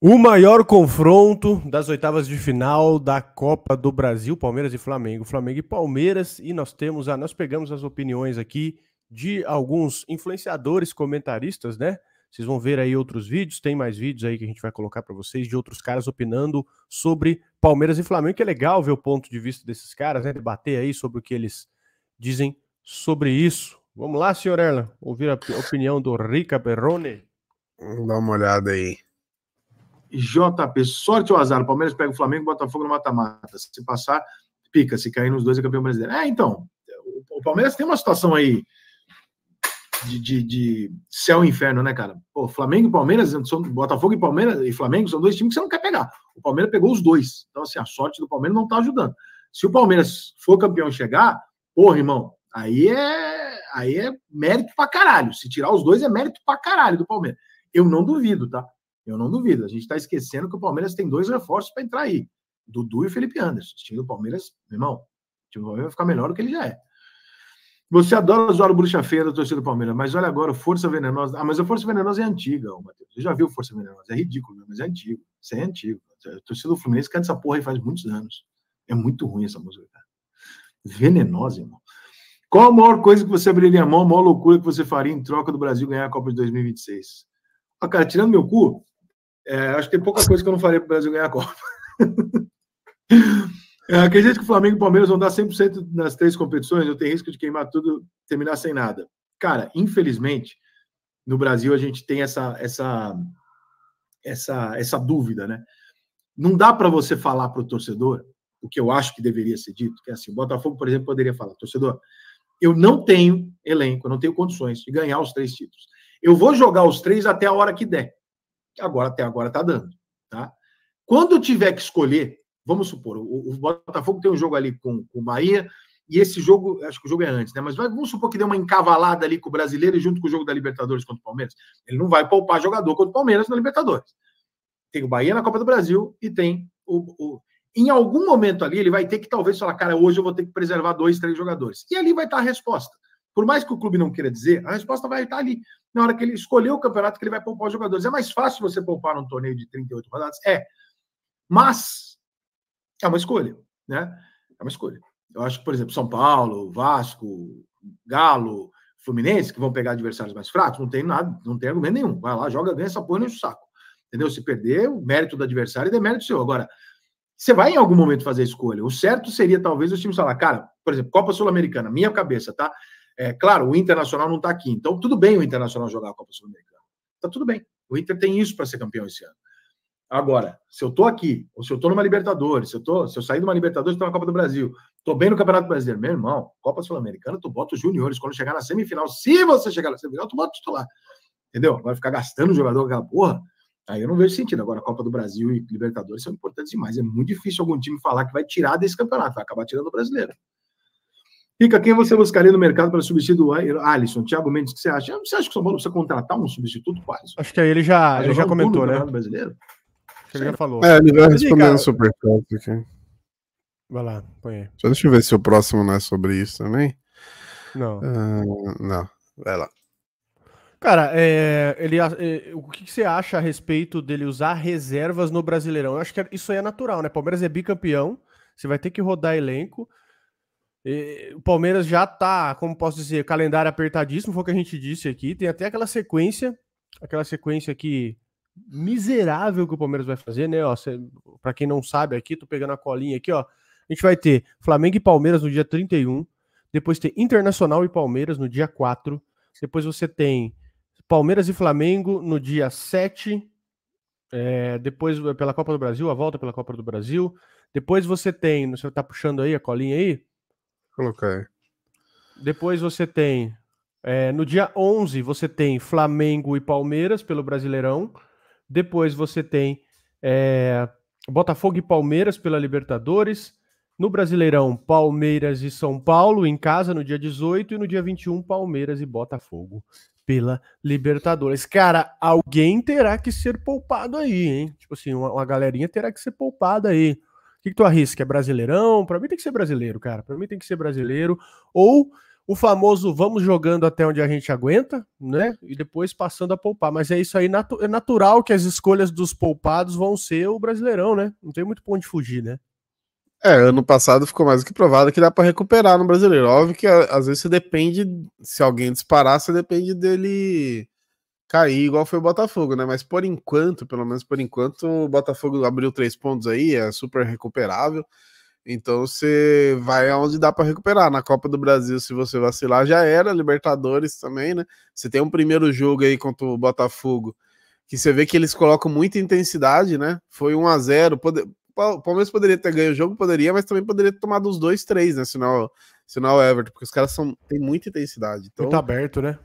O maior confronto das oitavas de final da Copa do Brasil, Palmeiras e Flamengo, Flamengo e Palmeiras, e nós temos a, nós pegamos as opiniões aqui de alguns influenciadores, comentaristas, né? Vocês vão ver aí outros vídeos, tem mais vídeos aí que a gente vai colocar para vocês de outros caras opinando sobre Palmeiras e Flamengo, que é legal ver o ponto de vista desses caras, né? Debater aí sobre o que eles dizem sobre isso. Vamos lá, senhor Erla, ouvir a opinião do Rica Perrone. dar uma olhada aí. JP, sorte ou azar, o Palmeiras pega o Flamengo, o Botafogo no mata-mata. Se passar, pica, se cair nos dois é campeão brasileiro. É, então, o Palmeiras tem uma situação aí de, de, de céu e inferno, né, cara? Pô, Flamengo e Palmeiras, são, Botafogo e Palmeiras e Flamengo são dois times que você não quer pegar. O Palmeiras pegou os dois. Então, assim, a sorte do Palmeiras não tá ajudando. Se o Palmeiras for campeão e chegar, porra, irmão, aí é, aí é mérito pra caralho. Se tirar os dois, é mérito pra caralho do Palmeiras. Eu não duvido, tá? Eu não duvido. A gente está esquecendo que o Palmeiras tem dois reforços para entrar aí: Dudu e Felipe Anderson. O time do Palmeiras, meu irmão, o time do Palmeiras vai ficar melhor do que ele já é. Você adora zoar o Bruxa Feia da torcida do Palmeiras, mas olha agora, o Força Venenosa. Ah, mas a Força Venenosa é antiga, Matheus. Você já viu Força Venenosa? É ridículo, né? mas é antigo. Isso é antigo. A torcida do Fluminense canta essa porra aí faz muitos anos. É muito ruim essa música, cara. Venenosa, irmão. Qual a maior coisa que você abriria a mão, a maior loucura que você faria em troca do Brasil ganhar a Copa de 2026? Ah, cara, tirando meu cu, é, acho que tem pouca coisa que eu não faria para o Brasil ganhar a Copa. é, acredito que o Flamengo e o Palmeiras vão dar 100% nas três competições, eu tenho risco de queimar tudo, terminar sem nada. Cara, infelizmente, no Brasil a gente tem essa essa essa essa dúvida, né? Não dá para você falar para o torcedor o que eu acho que deveria ser dito, que é assim, o Botafogo, por exemplo, poderia falar, torcedor, eu não tenho elenco, eu não tenho condições de ganhar os três títulos. Eu vou jogar os três até a hora que der agora até agora está dando. Tá? Quando tiver que escolher, vamos supor, o, o Botafogo tem um jogo ali com, com o Bahia, e esse jogo, acho que o jogo é antes, né? Mas vamos supor que deu uma encavalada ali com o brasileiro junto com o jogo da Libertadores contra o Palmeiras. Ele não vai poupar jogador contra o Palmeiras na Libertadores. Tem o Bahia na Copa do Brasil e tem o, o. Em algum momento ali, ele vai ter que talvez falar, cara, hoje eu vou ter que preservar dois, três jogadores. E ali vai estar a resposta. Por mais que o clube não queira dizer, a resposta vai estar ali. Na hora que ele escolher o campeonato que ele vai poupar os jogadores. É mais fácil você poupar um torneio de 38 rodadas? É. Mas é uma escolha, né? É uma escolha. Eu acho que, por exemplo, São Paulo, Vasco, Galo, Fluminense, que vão pegar adversários mais fracos, não tem nada, não tem argumento nenhum. Vai lá, joga, ganha essa porra no saco. Entendeu? Se perder, o mérito do adversário é demérito seu. Agora, você vai em algum momento fazer a escolha. O certo seria, talvez, o time falar, cara, por exemplo, Copa Sul-Americana, minha cabeça, tá? É, claro, o Internacional não está aqui, então tudo bem o Internacional jogar a Copa Sul-Americana. Está tudo bem. O Inter tem isso para ser campeão esse ano. Agora, se eu estou aqui, ou se eu estou numa Libertadores, se eu, tô, se eu sair de uma Libertadores, estou na Copa do Brasil, estou bem no Campeonato Brasileiro, meu irmão, Copa Sul-Americana, tu bota os juniores. Quando chegar na semifinal, se você chegar na semifinal, tu bota o titular. Entendeu? Vai ficar gastando o jogador com aquela porra. Aí eu não vejo sentido. Agora, Copa do Brasil e Libertadores são importantes demais. É muito difícil algum time falar que vai tirar desse campeonato, vai acabar tirando o brasileiro. Rica, quem você buscaria no mercado para substituir o Alisson? Thiago Mendes, o que você acha? Você acha que o São Paulo precisa contratar um substituto quase? Acho que aí ele já, ele já comentou, né? Brasileiro? Ele já falou. É, ele vai responder no superchat aqui. Vai lá, põe aí. Deixa eu ver se o próximo não é sobre isso também. Não. Uh, não, vai lá. Cara, é, ele, é, o que, você acha a respeito dele usar reservas no Brasileirão? Eu acho que é, isso aí é natural, né? Palmeiras é bicampeão, você vai ter que rodar elenco. E, o Palmeiras já tá, como posso dizer, calendário apertadíssimo, foi o que a gente disse aqui. Tem até aquela sequência, aquela sequência que miserável que o Palmeiras vai fazer, né? Para pra quem não sabe aqui, tô pegando a colinha aqui, ó. A gente vai ter Flamengo e Palmeiras no dia 31, depois tem Internacional e Palmeiras no dia 4, depois você tem Palmeiras e Flamengo no dia 7, é, depois pela Copa do Brasil, a volta pela Copa do Brasil, depois você tem, você tá puxando aí a colinha aí, colocar aí. Depois você tem. É, no dia 11, você tem Flamengo e Palmeiras pelo Brasileirão. Depois você tem é, Botafogo e Palmeiras pela Libertadores. No Brasileirão, Palmeiras e São Paulo em casa no dia 18. E no dia 21, Palmeiras e Botafogo pela Libertadores. Cara, alguém terá que ser poupado aí, hein? Tipo assim, uma, uma galerinha terá que ser poupada aí que, que tu arrisca? É brasileirão? Para mim tem que ser brasileiro, cara. Para mim tem que ser brasileiro. Ou o famoso vamos jogando até onde a gente aguenta, né? E depois passando a poupar. Mas é isso aí, natu é natural que as escolhas dos poupados vão ser o brasileirão, né? Não tem muito ponto de fugir, né? É, ano passado ficou mais do que provado que dá para recuperar no brasileiro. Óbvio que às vezes você depende, se alguém disparar, você depende dele cair igual foi o Botafogo, né? Mas por enquanto, pelo menos por enquanto, o Botafogo abriu três pontos aí, é super recuperável. Então você vai aonde dá para recuperar. Na Copa do Brasil, se você vacilar, já era. Libertadores também, né? Você tem um primeiro jogo aí contra o Botafogo, que você vê que eles colocam muita intensidade, né? Foi 1 a 0 pode... O Palmeiras poderia ter ganho o jogo, poderia, mas também poderia ter tomado os dois, três, né? Sinal, sinal é Everton, porque os caras são, têm muita intensidade. Então, Muito tá aberto, né?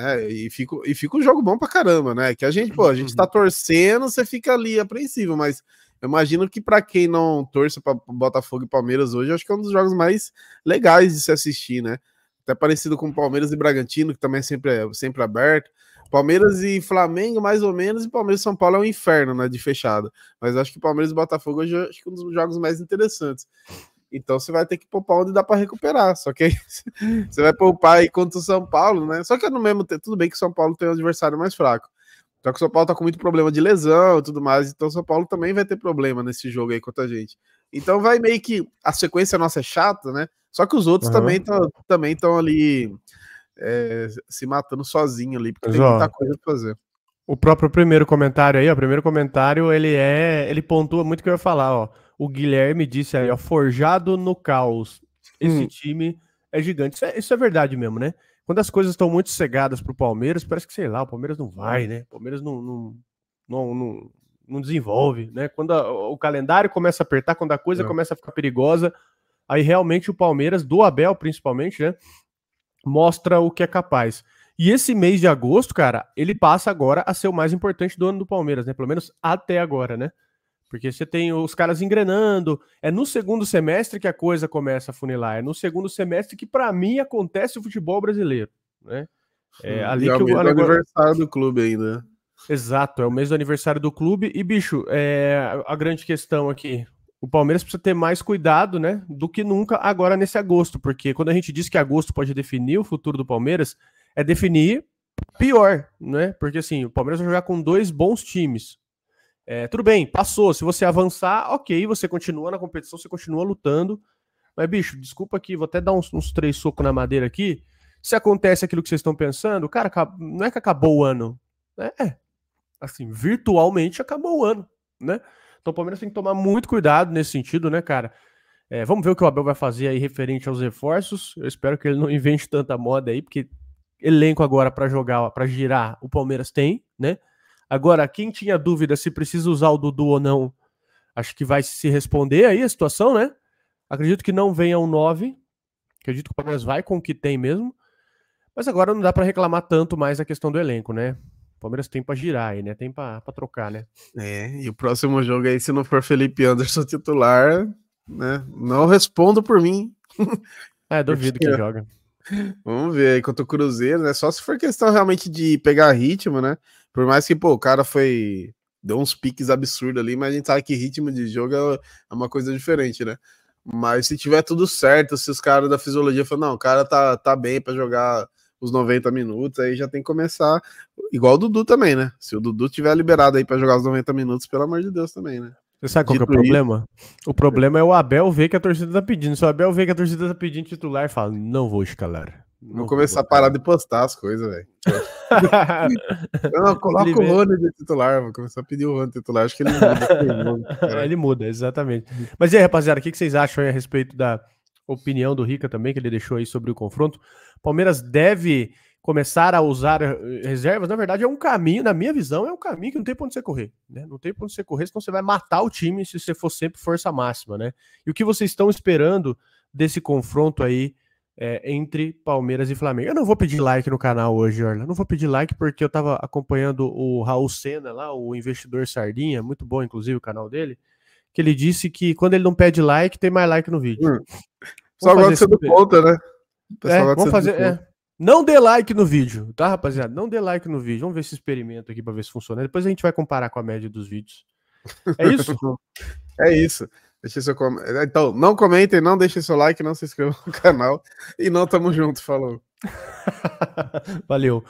É, e fica, e fica um jogo bom pra caramba, né? Que a gente, pô, a gente tá uhum. torcendo, você fica ali apreensivo, mas eu imagino que para quem não torce para Botafogo e Palmeiras hoje, acho que é um dos jogos mais legais de se assistir, né? Até parecido com Palmeiras e Bragantino, que também é sempre, é, sempre aberto. Palmeiras e Flamengo, mais ou menos, e Palmeiras e São Paulo é um inferno, né? De fechada. Mas acho que Palmeiras e Botafogo hoje acho que é um dos jogos mais interessantes. Então você vai ter que poupar onde dá para recuperar. Só que você vai poupar aí contra o São Paulo, né? Só que é no mesmo tempo, tudo bem que o São Paulo tem um adversário mais fraco. Só que o São Paulo tá com muito problema de lesão e tudo mais. Então o São Paulo também vai ter problema nesse jogo aí contra a gente. Então vai meio que a sequência nossa é chata, né? Só que os outros uhum. também estão também ali é, se matando sozinho ali, porque Mas, tem muita ó, coisa pra fazer. O próprio primeiro comentário aí, ó, o primeiro comentário, ele é. Ele pontua muito o que eu ia falar, ó o Guilherme disse aí, ó, forjado no caos. Esse hum. time é gigante. Isso é, isso é, verdade mesmo, né? Quando as coisas estão muito cegadas pro Palmeiras, parece que, sei lá, o Palmeiras não vai, né? O Palmeiras não, não, não, não, não desenvolve, né? Quando a, o calendário começa a apertar, quando a coisa é. começa a ficar perigosa, aí realmente o Palmeiras, do Abel principalmente, né? Mostra o que é capaz. E esse mês de agosto, cara, ele passa agora a ser o mais importante do ano do Palmeiras, né? Pelo menos até agora, né? Porque você tem os caras engrenando. É no segundo semestre que a coisa começa a funilar. É no segundo semestre que, para mim, acontece o futebol brasileiro. Né? É ali e é que o eu... aniversário do clube ainda. Né? Exato, é o mês do aniversário do clube. E, bicho, é, a grande questão aqui. O Palmeiras precisa ter mais cuidado, né? Do que nunca agora nesse agosto. Porque quando a gente diz que agosto pode definir o futuro do Palmeiras, é definir pior, né? Porque assim, o Palmeiras vai jogar com dois bons times. É, tudo bem, passou. Se você avançar, ok, você continua na competição, você continua lutando. Mas, bicho, desculpa aqui, vou até dar uns, uns três socos na madeira aqui. Se acontece aquilo que vocês estão pensando, cara, não é que acabou o ano. É, é, assim, virtualmente acabou o ano, né? Então o Palmeiras tem que tomar muito cuidado nesse sentido, né, cara? É, vamos ver o que o Abel vai fazer aí referente aos reforços. Eu espero que ele não invente tanta moda aí, porque elenco agora para jogar, para girar, o Palmeiras tem, né? Agora, quem tinha dúvida se precisa usar o Dudu ou não, acho que vai se responder aí a situação, né? Acredito que não venha um 9. Acredito que o Palmeiras vai com o que tem mesmo. Mas agora não dá para reclamar tanto mais a questão do elenco, né? O Palmeiras tem para girar aí, né? Tem para trocar, né? É, e o próximo jogo aí, se não for Felipe Anderson titular, né? Não respondo por mim. É, duvido que joga. Vamos ver. quanto o Cruzeiro, né? Só se for questão realmente de pegar ritmo, né? Por mais que, pô, o cara foi. Deu uns piques absurdos ali, mas a gente sabe que ritmo de jogo é, é uma coisa diferente, né? Mas se tiver tudo certo, se os caras da fisiologia falam, não, o cara tá, tá bem para jogar os 90 minutos, aí já tem que começar. Igual o Dudu também, né? Se o Dudu tiver liberado aí para jogar os 90 minutos, pelo amor de Deus também, né? Você sabe qual que é o problema? O problema é o Abel ver que a torcida tá pedindo. Se o Abel ver que a torcida tá pedindo titular, fala: não vou escalar. Não vou começar vou. a parar de postar as coisas, velho. não, coloca o Rony de titular, vou começar a pedir o Rony de titular. Acho que ele muda. ele, ele muda, exatamente. Mas e aí, rapaziada, o que vocês acham aí a respeito da opinião do Rica também, que ele deixou aí sobre o confronto? Palmeiras deve começar a usar eh, reservas, na verdade, é um caminho, na minha visão, é um caminho que não tem ponto onde você correr. Né? Não tem ponto onde você correr, senão você vai matar o time se você for sempre força máxima, né? E o que vocês estão esperando desse confronto aí é, entre Palmeiras e Flamengo? Eu não vou pedir like no canal hoje, Orla. Não vou pedir like porque eu tava acompanhando o Raul Senna lá, o investidor Sardinha, muito bom, inclusive, o canal dele, que ele disse que quando ele não pede like, tem mais like no vídeo. Hum. Só agora você não conta, né? É, vamos fazer. É, não dê like no vídeo, tá, rapaziada? Não dê like no vídeo. Vamos ver esse experimento aqui para ver se funciona. Depois a gente vai comparar com a média dos vídeos. É isso? é isso. Deixa seu com... Então, não comentem, não deixem seu like, não se inscrevam no canal. E não tamo junto, falou. Valeu.